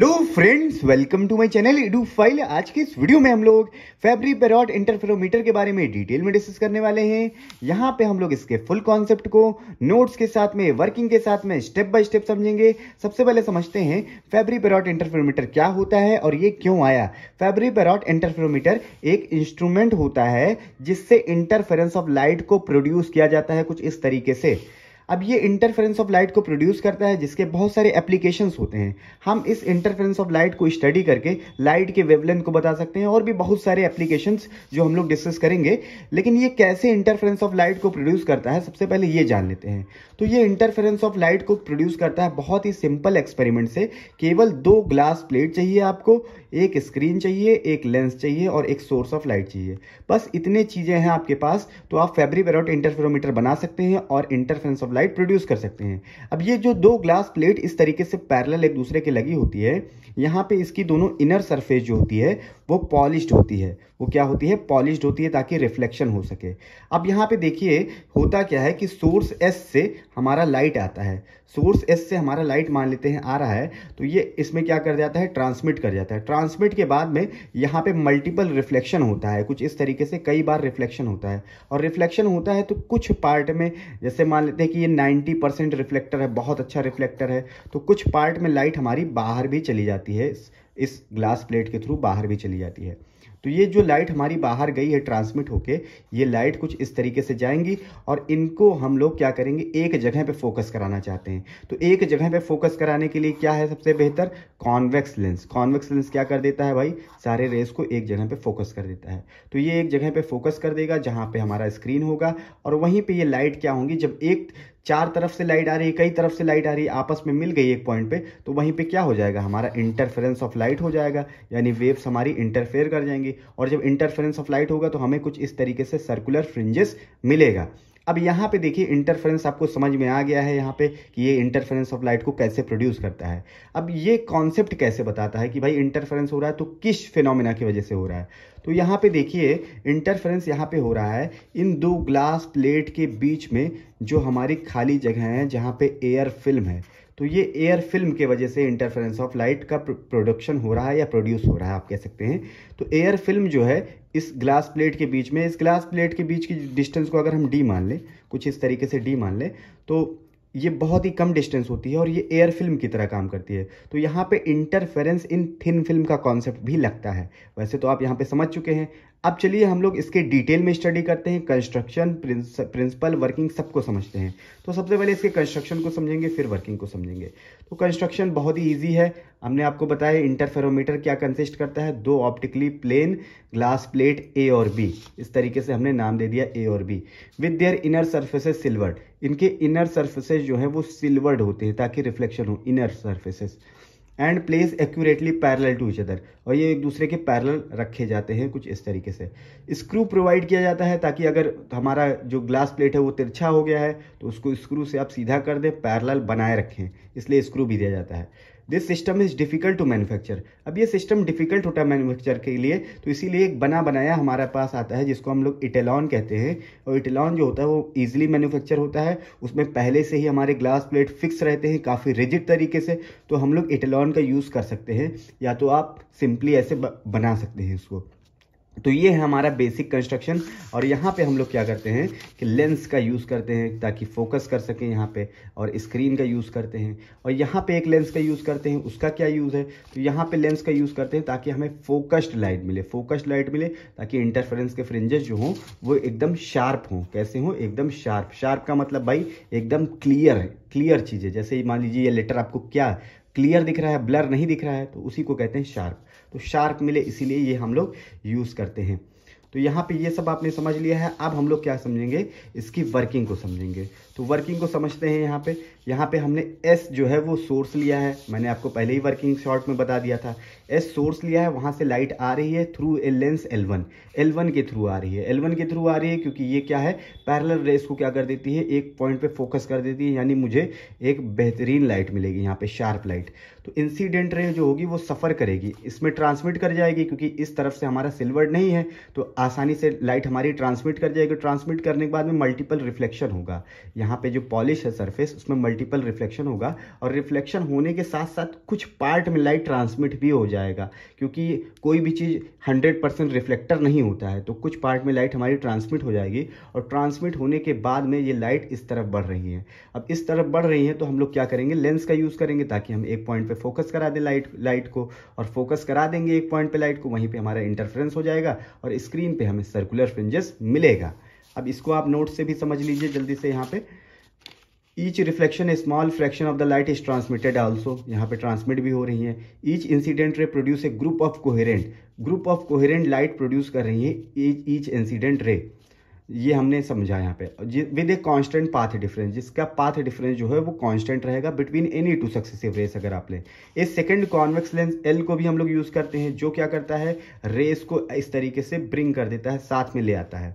hello friends welcome to my channel edu file आज के इस वीडियो में हम लोग फैब्री पेरॉट इंटरफेरोमीटर के बारे में डिटेल में डिस्कस करने वाले हैं यहाँ पे हम लोग इसके फुल कॉन्सेप्ट को नोट्स के साथ में वर्किंग के साथ में स्टेप बाय स्टेप समझेंगे सबसे पहले समझते हैं फैब्री पेरॉट इंटरफेरोमीटर क्या होता है और ये क्यों आया फैब्री पेरॉट इंटरफेरोमीटर एक इंस्ट्रूमेंट होता है जिससे इंटरफेरेंस ऑफ लाइट को प्रोड्यूस किया जाता है कुछ इस तरीके से अब ये इंटरफेरेंस ऑफ लाइट को प्रोड्यूस करता है जिसके बहुत सारे एप्लीकेशन होते हैं हम इस इंटरफेरेंस ऑफ लाइट को स्टडी करके लाइट के वेवलेंथ को बता सकते हैं और भी बहुत सारे एप्लीकेशन जो हम लोग डिस्कस करेंगे लेकिन ये कैसे इंटरफेरेंस ऑफ लाइट को प्रोड्यूस करता है सबसे पहले ये जान लेते हैं तो ये इंटरफेरेंस ऑफ लाइट को प्रोड्यूस करता है बहुत ही सिंपल एक्सपेरिमेंट से केवल दो ग्लास प्लेट चाहिए आपको एक स्क्रीन चाहिए एक लेंस चाहिए और एक सोर्स ऑफ लाइट चाहिए बस इतने चीज़ें हैं आपके पास तो आप फेब्रिक इंटरफेरोमीटर बना सकते हैं और इंटरफेरेंस ऑफ लाइट प्रोड्यूस कर सकते हैं अब ये जो दो ग्लास प्लेट इस तरीके से पैरेलल एक दूसरे के लगी होती है यहाँ पे इसकी दोनों इनर सरफेस जो होती है वो पॉलिश्ड होती है वो क्या होती है पॉलिश्ड होती है ताकि रिफ्लेक्शन हो सके अब यहाँ पे देखिए होता क्या है कि सोर्स एस से हमारा लाइट आता है सोर्स एस से हमारा लाइट मान लेते हैं आ रहा है तो ये इसमें क्या कर जाता है ट्रांसमिट कर जाता है ट्रांसमिट के बाद में यहाँ पे मल्टीपल रिफ्लेक्शन होता है कुछ इस तरीके से कई बार रिफ्लेक्शन होता है और रिफ्लेक्शन होता है तो कुछ पार्ट में जैसे मान लेते हैं कि ये नाइन्टी परसेंट रिफ्लेक्टर है बहुत अच्छा रिफ्लेक्टर है तो कुछ पार्ट में लाइट हमारी बाहर भी चली जाती है इस ग्लास प्लेट के थ्रू बाहर भी चली जाती है तो ये जो लाइट हमारी बाहर गई है ट्रांसमिट होके ये लाइट कुछ इस तरीके से जाएंगी और इनको हम लोग क्या करेंगे एक जगह पे फोकस कराना चाहते हैं तो एक जगह पे फोकस कराने के लिए क्या है सबसे बेहतर कॉन्वेक्स लेंस कॉन्वेक्स लेंस क्या कर देता है भाई सारे रेस को एक जगह पे फोकस कर देता है तो ये एक जगह पे फोकस कर देगा जहाँ पे हमारा स्क्रीन होगा और वहीं पे ये लाइट क्या होंगी जब एक चार तरफ से लाइट आ रही है कई तरफ से लाइट आ रही है आपस में मिल गई एक पॉइंट पे तो वहीं पे क्या हो जाएगा हमारा इंटरफेरेंस ऑफ लाइट हो जाएगा यानी वेव्स हमारी इंटरफेयर कर जाएंगी और जब इंटरफेरेंस ऑफ लाइट होगा तो हमें कुछ इस तरीके से सर्कुलर फ्रिंजेस मिलेगा अब यहाँ पे देखिए इंटरफेरेंस आपको समझ में आ गया है यहाँ पे कि ये इंटरफेरेंस ऑफ लाइट को कैसे प्रोड्यूस करता है अब ये कॉन्सेप्ट कैसे बताता है कि भाई इंटरफेरेंस हो रहा है तो किस फिनोमिना की वजह से हो रहा है तो यहाँ पे देखिए इंटरफेरेंस यहाँ पे हो रहा है इन दो ग्लास प्लेट के बीच में जो हमारी खाली जगह है जहाँ पे एयर फिल्म है तो ये एयर फिल्म के वजह से इंटरफेरेंस ऑफ लाइट का प्रोडक्शन हो रहा है या प्रोड्यूस हो रहा है आप कह सकते हैं तो एयर फिल्म जो है इस ग्लास प्लेट के बीच में इस ग्लास प्लेट के बीच की डिस्टेंस को अगर हम डी मान लें कुछ इस तरीके से डी मान लें तो ये बहुत ही कम डिस्टेंस होती है और ये एयर फिल्म की तरह काम करती है तो यहाँ पे इंटरफेरेंस इन थिन फिल्म का कॉन्सेप्ट भी लगता है वैसे तो आप यहाँ पे समझ चुके हैं अब चलिए हम लोग इसके डिटेल में स्टडी करते हैं कंस्ट्रक्शन प्रिंसिपल वर्किंग सबको समझते हैं तो सबसे पहले इसके कंस्ट्रक्शन को समझेंगे फिर वर्किंग को समझेंगे तो कंस्ट्रक्शन बहुत ही ईजी है हमने आपको बताया इंटरफेरोमीटर क्या कंसिस्ट करता है दो optically plane glass plate A और बी इस तरीके से हमने नाम दे दिया ए और B with their inner surfaces silvered इनके इनर सर्फेसेस जो है वो सिल्वर्ड होते हैं ताकि रिफ्लेक्शन हो inner surfaces and place accurately parallel to each other और ये एक दूसरे के पैरेलल रखे जाते हैं कुछ इस तरीके से स्क्रू प्रोवाइड किया जाता है ताकि अगर हमारा जो ग्लास प्लेट है वो तिरछा हो गया है तो उसको स्क्रू से आप सीधा कर दें पैरेलल बनाए रखें इसलिए स्क्रू भी दिया जाता है this system is difficult to manufacture अब ये सिस्टम डिफ़िकल्ट होता है मैन्युफैक्चर के लिए तो इसीलिए एक बना बनाया हमारे पास आता है जिसको हम लोग इटेलॉन कहते हैं और इटेलॉन जो होता है वो ईजिली मैन्युफैक्चर होता है उसमें पहले से ही हमारे ग्लास प्लेट फिक्स रहते हैं काफ़ी रिजिड तरीके से तो हम लोग इटेलॉन का यूज़ कर सकते हैं या तो आप सिंपली ऐसे बना सकते हैं उसको तो ये है हमारा बेसिक कंस्ट्रक्शन और यहाँ पे हम लोग क्या करते हैं कि लेंस का यूज़ करते हैं ताकि फोकस कर सकें यहाँ पे और स्क्रीन का यूज़ करते हैं और यहाँ पे एक लेंस का यूज़ करते हैं उसका क्या यूज़ है तो यहाँ पे लेंस का यूज़ करते हैं ताकि हमें फोकस्ड लाइट मिले फोकस्ड लाइट मिले ताकि इंटरफेरेंस के फ्रिंजेस जो हों वो एकदम शार्प हों कैसे हों एकदम शार्प शार्प का मतलब भाई एकदम क्लियर है क्लियर चीज़ें जैसे मान लीजिए ये लेटर आपको क्या क्लियर दिख रहा है ब्लर नहीं दिख रहा है तो उसी को कहते हैं शार्प तो शार्प मिले इसीलिए ये हम लोग यूज़ करते हैं तो यहाँ पे ये सब आपने समझ लिया है अब हम लोग क्या समझेंगे इसकी वर्किंग को समझेंगे तो वर्किंग को समझते हैं यहाँ पे यहाँ पे हमने एस जो है वो सोर्स लिया है मैंने आपको पहले ही वर्किंग शॉर्ट में बता दिया था एस सोर्स लिया है वहाँ से लाइट आ रही है through a lens L one L one के थ्रू आ रही है एल वन के थ्रू आ रही है क्योंकि ये क्या है पैरल रेस को क्या कर देती है एक पॉइंट पे फोकस कर देती है यानी मुझे एक बेहतरीन लाइट मिलेगी यहाँ पे शार्प लाइट तो इंसिडेंट रे जो होगी वो सफ़र करेगी इसमें ट्रांसमिट कर जाएगी क्योंकि इस तरफ से हमारा सिल्वर नहीं है तो आसानी से लाइट हमारी ट्रांसमिट कर जाएगी ट्रांसमिट करने के बाद में मल्टीपल रिफ्लेक्शन होगा यहाँ पे जो पॉलिश है सरफेस उसमें मल्टीपल रिफ्लेक्शन होगा और रिफ्लेक्शन होने के साथ साथ कुछ पार्ट में लाइट ट्रांसमिट भी हो जाएगा क्योंकि कोई भी चीज़ हंड्रेड परसेंट रिफ्लेक्टर नहीं होता है तो कुछ पार्ट में लाइट हमारी ट्रांसमिट हो जाएगी और ट्रांसमिट होने के बाद में ये लाइट इस तरफ बढ़ रही है अब इस तरफ बढ़ रही है तो हम लोग क्या करेंगे लेंस का यूज़ करेंगे ताकि हम एक पॉइंट पर फोकस करा दें लाइट लाइट को और फोकस करा देंगे एक पॉइंट पे लाइट को वहीं पे हमारा इंटरफेरेंस हो जाएगा और स्क्रीन पे हमें सर्कुलर फ्रिंजेस मिलेगा अब इसको आप नोट से भी समझ लीजिए जल्दी से यहाँ पे each reflection a small fraction of the light is transmitted also यहाँ पे ट्रांसमिट भी हो रही है each incident ray produce a group of coherent group of coherent light produce कर रही है ईच इंसिडेंट रे ये हमने समझा यहाँ पे with a constant path difference जिसका पाथ डिफरेंस जो है वो कांस्टेंट रहेगा between any two successive rays अगर आप लें इस सेकेंड कॉन्वेक्स लेंस एल को भी हम लोग यूज़ करते हैं जो क्या करता है रेस को इस तरीके से ब्रिंग कर देता है साथ में ले आता है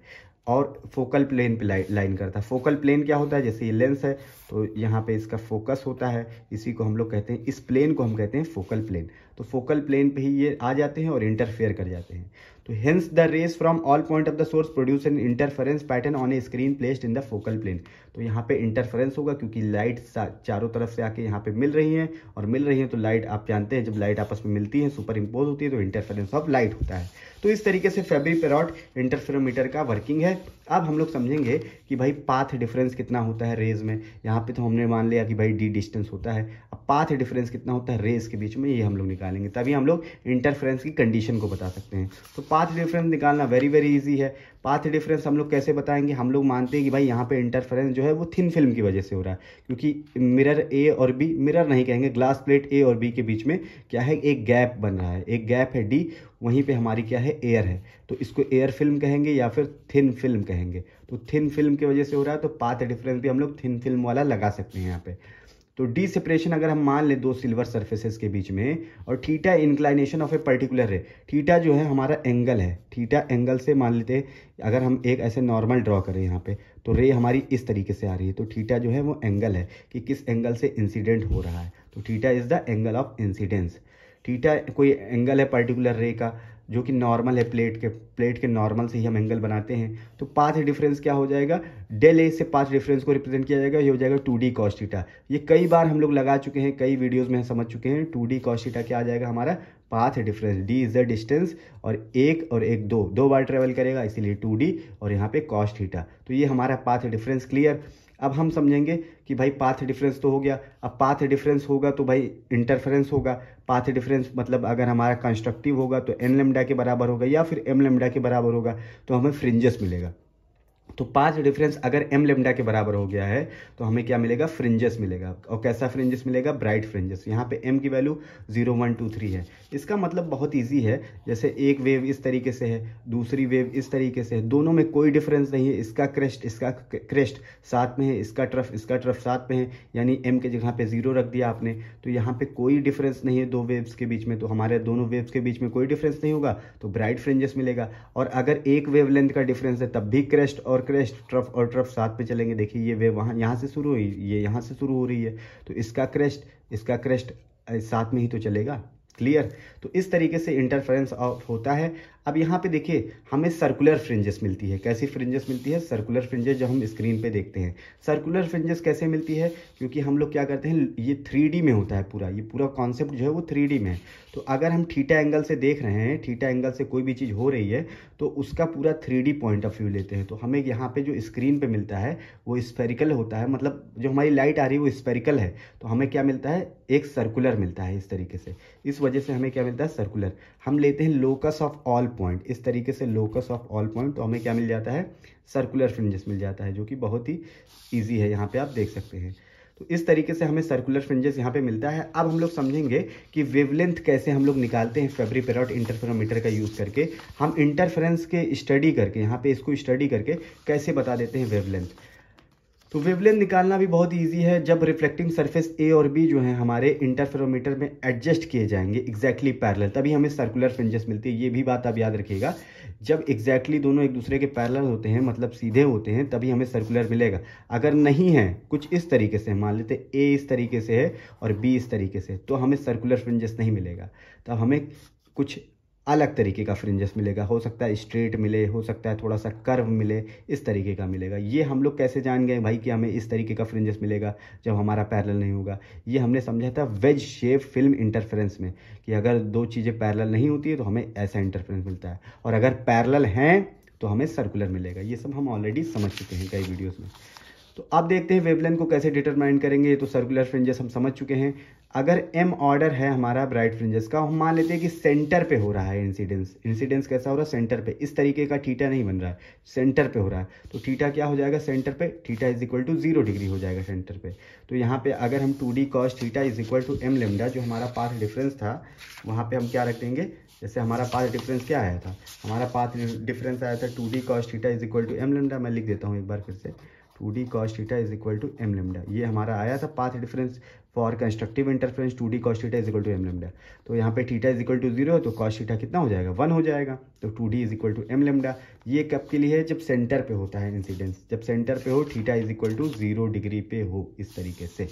और फोकल प्लेन पे लाइन करता है फोकल प्लेन क्या होता है जैसे ये लेंस है तो यहाँ पे इसका फोकस होता है इसी को हम लोग कहते हैं इस प्लेन को हम कहते हैं फोकल प्लेन तो फोकल प्लेन पे ही ये आ जाते हैं और इंटरफेयर कर जाते हैं तो hence the rays from all point of the source produce an interference pattern on a screen placed in the focal plane तो यहाँ पे इंटरफेरेंस होगा क्योंकि लाइट चारों तरफ से आके यहाँ पे मिल रही हैं और मिल रही हैं तो लाइट आप जानते हैं जब लाइट आपस में मिलती है सुपर इम्पोज होती है तो इंटरफेरेंस ऑफ लाइट होता है तो इस तरीके से फेब्री पेरॉट इंटरफेरोमीटर का वर्किंग है अब हम लोग समझेंगे कि भाई पाथ डिफरेंस कितना होता है रेज में यहाँ पे तो हमने मान लिया कि भाई डी डिस्टेंस होता है अब पाथ डिफरेंस कितना होता है रेज के बीच में ये हम लोग निकालेंगे तभी हम लोग इंटरफ्रेंस की कंडीशन को बता सकते हैं तो पाथ डिफरेंस निकालना वेरी वेरी ईजी है पाथ डिफरेंस हम लोग कैसे बताएंगे हम लोग मानते हैं कि भाई यहाँ पर इंटरफ्रेंस जो है वो थिन फिल्म की वजह से हो रहा है क्योंकि मिरर ए और बी मिरर नहीं कहेंगे ग्लास प्लेट ए और बी के बीच में क्या है एक गैप बन रहा है एक गैप है डी वहीं पर हमारी क्या है एयर है तो इसको एयर फिल्म कहेंगे या फिर थिन फिल्म कहेंगे रहेंगे तो थिन फिल्म की वजह से हो रहा है तो पाथ डिफरेंस भी हम लोग थिन फिल्म वाला लगा सकते हैं यहाँ पे तो डी सेपरेशन अगर हम मान लें दो सिल्वर सर्फेसेस के बीच में और theta inclination of a particular ray theta जो है हमारा एंगल है थीटा एंगल से मान लेते अगर हम एक ऐसे नॉर्मल ड्रॉ करें यहाँ पे तो रे हमारी इस तरीके से आ रही है तो थीटा जो है वो एंगल है कि किस एंगल से इंसिडेंट हो रहा है तो theta is the angle of incidence theta कोई एंगल है पर्टिकुलर रे का जो कि नॉर्मल है प्लेट के प्लेट के नॉर्मल से ही हम एंगल बनाते हैं तो पाथ डिफरेंस क्या हो जाएगा डेल ए से पाथ डिफरेंस को रिप्रेजेंट किया जाएगा ये हो जाएगा टू डी कॉस्टिटा ये कई बार हम लोग लगा चुके हैं कई वीडियोज़ में समझ चुके हैं टू डी कॉस्टिटा क्या आ जाएगा हमारा path difference D is the distance और एक और एक दो दो बार ट्रेवल करेगा इसीलिए टू डी और यहाँ पे कॉस्ट हीटा तो ये हमारा पाथ डिफरेंस क्लियर अब हम समझेंगे कि भाई पाथ डिफरेंस तो हो गया अब पाथ डिफरेंस होगा तो भाई इंटरफेरेंस होगा पाथ डिफरेंस मतलब अगर हमारा कंस्ट्रक्टिव होगा तो एन लेमडा के बराबर होगा या फिर एम लेमडा के बराबर होगा तो हमें फ्रिंजेस मिलेगा तो पांच डिफरेंस अगर एम लेमडा के बराबर हो गया है तो हमें क्या मिलेगा फ्रिंजेस मिलेगा और कैसा फ्रिंजेस मिलेगा ब्राइट फ्रिंजेस यहाँ पे एम की value zero one two three है इसका मतलब बहुत ईजी है जैसे एक वेव इस तरीके से है दूसरी वेव इस तरीके से है दोनों में कोई डिफरेंस नहीं है इसका क्रेस्ट इसका क्रेस्ट साथ में है इसका ट्रफ इसका ट्रफ साथ में है यानी एम के जगह पर जीरो रख दिया आपने तो यहाँ पर कोई डिफरेंस नहीं है दो वेव्स के बीच में तो हमारे दोनों वेव्स के बीच में कोई डिफरेंस नहीं होगा तो ब्राइट फ्रिंजेस मिलेगा और अगर एक वेव का डिफरेंस है तब भी क्रेस्ट और क्रेस्ट ट्रफ और ट्रफ साथ पे चलेंगे देखिए ये वे वहाँ यहाँ से शुरू हुई ये यहाँ से शुरू हो रही है तो इसका क्रेस्ट इसका क्रेस्ट साथ में ही तो चलेगा क्लियर तो इस तरीके से इंटरफेरेंस होता है अब यहाँ पे देखिए हमें सर्कुलर फ्रिंजेस मिलती है कैसी फ्रिंजेस मिलती है सर्कुलर फ्रिंजेस जो हम स्क्रीन पे देखते हैं सर्कुलर फ्रिंजेस कैसे मिलती है क्योंकि हम लोग क्या करते हैं ये थ्री में होता है पूरा ये पूरा कॉन्सेप्ट जो है वो थ्री में है तो अगर हम ठीटा एंगल से देख रहे हैं ठीटा एंगल से कोई भी चीज़ हो रही है तो उसका पूरा थ्री पॉइंट ऑफ व्यू लेते हैं तो हमें यहाँ पर जो स्क्रीन पर मिलता है वो स्पेरिकल होता है मतलब जो हमारी लाइट आ रही है वो स्पेरिकल है तो हमें क्या मिलता है एक सर्कुलर मिलता है इस तरीके से इस वजह से हमें क्या मिलता है सर्कुलर हम लेते हैं लोकस ऑफ ऑल पॉइंट इस तरीके से लोकस ऑफ ऑल पॉइंट तो हमें क्या मिल जाता है सर्कुलर फ्रिंजेस मिल जाता है जो कि बहुत ही ईजी है यहाँ पर आप देख सकते हैं तो इस तरीके से हमें सर्कुलर फ्रिंजेस यहाँ पे मिलता है अब हम लोग समझेंगे कि वेवलेंथ कैसे हम लोग निकालते हैं फेबरी पेरॉट इंटरफेरोमीटर का यूज़ करके हम इंटरफेरेंस के स्टडी करके यहाँ पे इसको स्टडी करके कैसे बता देते हैं वेवलेंथ तो वेवलेन निकालना भी बहुत ईजी है जब रिफ्लेक्टिंग सरफेस ए और बी जो है हमारे इंटरफेरोमीटर में एडजस्ट किए जाएंगे एग्जैक्टली पैरल तभी हमें सर्कुलर फ्रिंजेस मिलती है ये भी बात आप याद रखिएगा जब एग्जैक्टली exactly दोनों एक दूसरे के पैरल होते हैं मतलब सीधे होते हैं तभी हमें सर्कुलर मिलेगा अगर नहीं है कुछ इस तरीके से मान लेते ए इस तरीके से है और बी इस तरीके से तो हमें सर्कुलर फ्रिंजेस नहीं मिलेगा तब तो हमें कुछ अलग तरीके का फ्रिंजेस मिलेगा हो सकता है स्ट्रेट मिले हो सकता है थोड़ा सा कर्व मिले इस तरीके का मिलेगा ये हम लोग कैसे जान गए भाई कि हमें इस तरीके का फ्रिंजेस मिलेगा जब हमारा पैरल नहीं होगा ये हमने समझा था वेज शेप फिल्म इंटरफेरेंस में कि अगर दो चीज़ें पैरल नहीं होती है तो हमें ऐसा इंटरफेरेंस मिलता है और अगर पैरल हैं तो हमें सर्कुलर मिलेगा ये सब हम ऑलरेडी समझ चुके हैं कई वीडियोज़ में तो अब देखते हैं वेवलेंथ को कैसे डिटरमाइन करेंगे ये तो सर्कुलर फ्रिंजेस हम समझ चुके हैं अगर एम ऑर्डर है हमारा ब्राइट फ्रिंजेस का हम मान लेते हैं कि सेंटर पे हो रहा है इंसिडेंस इंसिडेंस कैसा हो रहा है सेंटर पे इस तरीके का थीटा नहीं बन रहा है सेंटर पे हो रहा है तो थीटा क्या हो जाएगा सेंटर पे theta is equal to zero degree हो जाएगा सेंटर पे तो यहाँ पे अगर हम two D cos theta is equal to M lambda जो हमारा पाथ डिफरेंस था वहाँ पर हम क्या रख देंगे जैसे हमारा पाथ डिफरेंस क्या आया था हमारा पाथ डिफरेंस आया था two D cos theta is equal to M lambda मैं लिख देता हूँ एक बार फिर से two D cos theta is equal to M lambda ये हमारा आया था path difference for constructive interference two D cos theta is equal to M lambda तो यहाँ पे theta is equal to zero है तो कॉस टीटा कितना हो जाएगा वन हो जाएगा तो two D is equal to M lambda ये कब के लिए है जब सेंटर पे होता है इंसिडेंस जब सेंटर पे हो theta is equal to zero degree पे हो इस तरीके से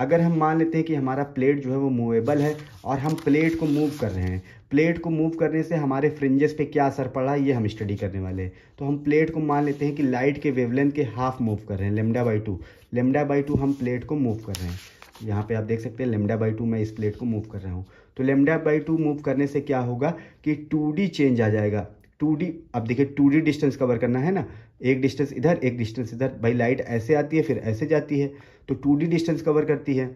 अगर हम मान लेते हैं कि हमारा प्लेट जो है वो मूवेबल है और हम प्लेट को मूव कर रहे हैं प्लेट को मूव करने से हमारे फ्रिंजेस पे क्या असर पड़ा ये हम स्टडी करने वाले हैं तो हम प्लेट को मान लेते हैं कि लाइट के वेवलेंथ के हाफ मूव कर रहे हैं lambda by two lambda by two हम प्लेट को मूव कर रहे हैं यहाँ पे आप देख सकते हैं लेमडा बाई टू मैं इस प्लेट को मूव कर रहा हूँ तो लेमडा बाई टू मूव करने से क्या होगा कि टू चेंज आ जाएगा टू डी अब देखिए टू डी डिस्टेंस कवर करना है ना एक डिस्टेंस इधर एक डिस्टेंस इधर भाई लाइट ऐसे आती है फिर ऐसे जाती है तो टू डी डिस्टेंस कवर करती है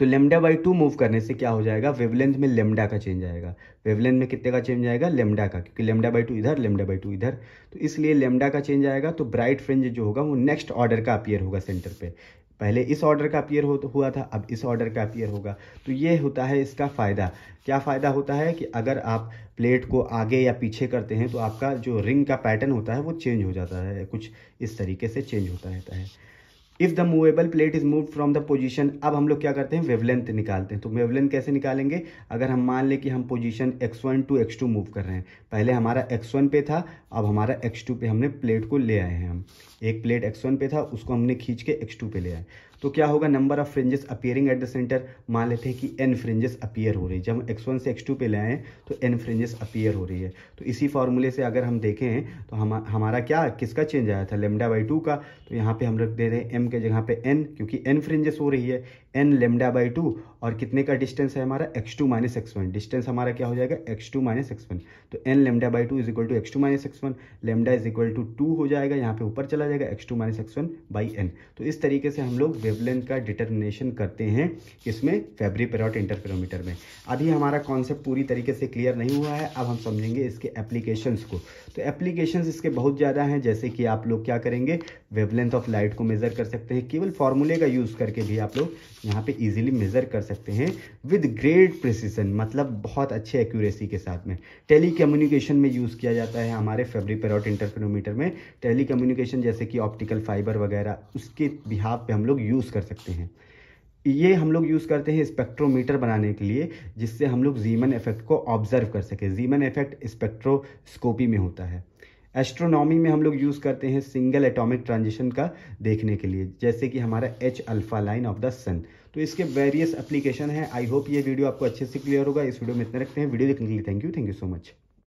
तो लेमडा बाई टू मूव करने से क्या हो जाएगा वेवलेंथ में लेमडा का चेंज आएगा वेवलेंथ में कितने का चेंज आएगा लेमडा का क्योंकि लेमडा बाई टू इधर लेमडा बाई टू इधर तो इसलिए लेमडा का चेंज आएगा तो ब्राइट फ्रेंज जो होगा वो नेक्स्ट ऑर्डर का अपियर होगा सेंटर पे पहले इस ऑर्डर का अपियर हो, हुआ था अब इस ऑर्डर का अपीयर होगा तो ये होता है इसका फ़ायदा क्या फ़ायदा होता है कि अगर आप प्लेट को आगे या पीछे करते हैं तो आपका जो रिंग का पैटर्न होता है वो चेंज हो जाता है कुछ इस तरीके से चेंज होता रहता है if the movable plate is move from the position अब हम लोग क्या करते हैं वेवलेंथ निकालते हैं तो वेवलेंथ कैसे निकालेंगे अगर हम मान लें कि हम position X one to X two move कर रहे हैं पहले हमारा एक्स वन पे था अब हमारा एक्स टू पे हमने प्लेट को ले आए हैं हम एक प्लेट एक्स वन पे था उसको हमने खींच के एक्स टू पे ले आए तो क्या होगा number of fringes appearing at the centre मान लेते हैं कि एन फ्रेंजेस अपियर हो रही है जब हम एक्स वन से एक्स टू पे ले आए तो एन फ्रेंजेस अपियर हो रही है तो इसी फार्मूले से अगर हम देखें तो हम हमारा क्या किसका चेंज आया था लेमडा बाई टू का तो यहाँ पे हम लोग दे रहे हैं एम के जगह पे एन क्योंकि एन फ्रेंजेस हो रही है एन लेमडा बाई टू और कितने का डिस्टेंस है हमारा X two minus X one distance हमारा क्या हो जाएगा X two minus X one तो N lambda by two is equal to X two minus X one lambda is equal to two हो जाएगा यहाँ पे ऊपर चला जाएगा X two minus X one by N तो इस तरीके से हम लोग वेवलेंथ का डिटर्मिनेशन करते हैं इसमें फेब्री पेरॉट इंटरपेरोमीटर में अभी हमारा कॉन्सेप्ट पूरी तरीके से क्लियर नहीं हुआ है अब हम समझेंगे इसके एप्लीकेशंस को तो एप्लीकेशंस इसके बहुत ज़्यादा हैं जैसे कि आप लोग क्या करेंगे वेवलेंथ ऑफ लाइट को मेज़र कर सकते हैं केवल फॉर्मूले का यूज़ करके भी आप लोग यहाँ पे इजीली मेज़र कर सकते हैं विद ग्रेट प्रिसीजन मतलब बहुत अच्छे एक्यूरेसी के साथ में टेली कम्युनिकेशन में यूज़ किया जाता है हमारे फेबरी पेरोट इंटरफेरोमीटर में टेली कम्युनिकेशन जैसे कि ऑप्टिकल फाइबर वगैरह उसके बिहाव पे हम लोग यूज़ कर सकते हैं ये हम लोग यूज़ करते हैं स्पेक्ट्रोमीटर बनाने के लिए जिससे हम लोग जीमन इफेक्ट को ऑब्जर्व कर सकें जीमन इफेक्ट स्पेक्ट्रोस्कोपी में होता है एस्ट्रोनॉमी में हम लोग यूज़ करते हैं सिंगल एटॉमिक ट्रांजिशन का देखने के लिए जैसे कि हमारा H alpha line of the sun तो इसके वेरियस एप्लीकेशन है आई होप ये वीडियो आपको अच्छे से क्लियर होगा इस वीडियो में इतने रखते हैं वीडियो देखने के लिए thank you thank you so much